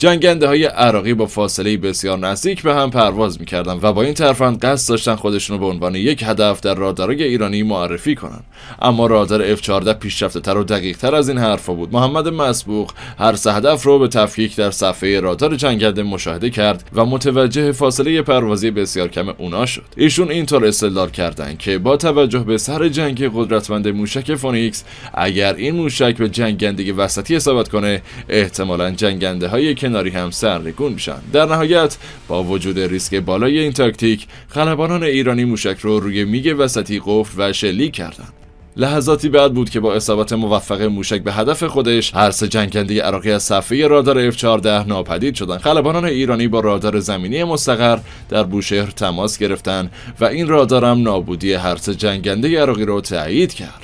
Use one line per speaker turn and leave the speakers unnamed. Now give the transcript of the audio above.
جنگنده های عراقی با فاصله بسیار نزدیک به هم پرواز میکردن و با این ترفند قصد داشتن خودشون رو به عنوان یک هدف در رادارای ایرانی معرفی کنند اما رادار F14 پیشرفته تر و دقیق تر از این حرفا بود محمد مسبوخ هر سه هدف رو به تفکیک در صفحه رادار جنگنده مشاهده کرد و متوجه فاصله پروازی بسیار کم اونا شد ایشون اینطور استدلال کردند که با توجه به سر جنگ قدرتمند موشک فونیکس اگر این موشک به جنگندگی وسطی اصابت کنه احتمالا جنگنده های کناری هم سرنگون میشن در نهایت با وجود ریسک بالای این تاکتیک خلبانان ایرانی موشک رو روی میگ وسطی قفل و شلیک کردند لحظاتی بعد بود که با اصابت موفق موشک به هدف خودش هر سه جنگنده عراقی از صفحه رادار F14 ناپدید شدند. خلبانان ایرانی با رادار زمینی مستقر در بوشهر تماس گرفتند و این رادارم نابودی هر سه جنگنده عراقی را تایید کرد.